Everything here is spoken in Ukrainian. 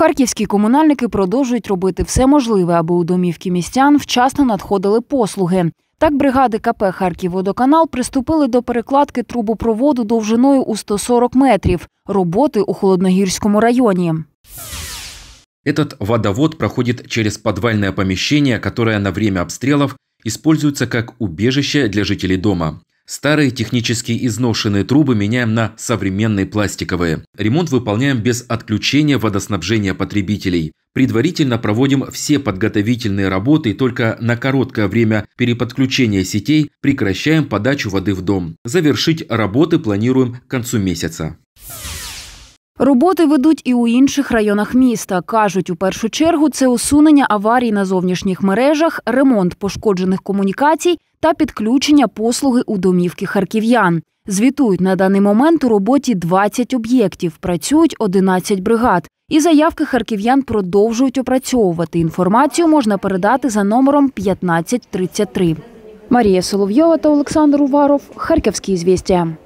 Харківські комунальники продовжують робити все можливе, аби у домівки містян вчасно надходили послуги. Так, бригади КП Харківводоканал приступили до перекладки трубопроводу довжиною у 140 метрів. Роботи у холодногірському районі. Этот водовод проходит через подвальное помещение, которое на время обстрелов используется как убежище для жителей дома. Старые технически изношенные трубы меняем на современные пластиковые. Ремонт выполняем без отключения водоснабжения потребителей. Предварительно проводим все подготовительные работы и только на короткое время переподключения сетей прекращаем подачу воды в дом. Завершить работы планируем к концу месяца. Роботи ведуть і у інших районах міста. Кажуть, у першу чергу це усунення аварій на зовнішніх мережах, ремонт пошкоджених комунікацій та підключення послуги у домівки харків'ян. Звітують на даний момент у роботі 20 об'єктів, працюють 11 бригад. І заявки харків'ян продовжують опрацьовувати. Інформацію можна передати за номером 1533. Марія Соловйова та Олександр Уваров. Харківські звістя.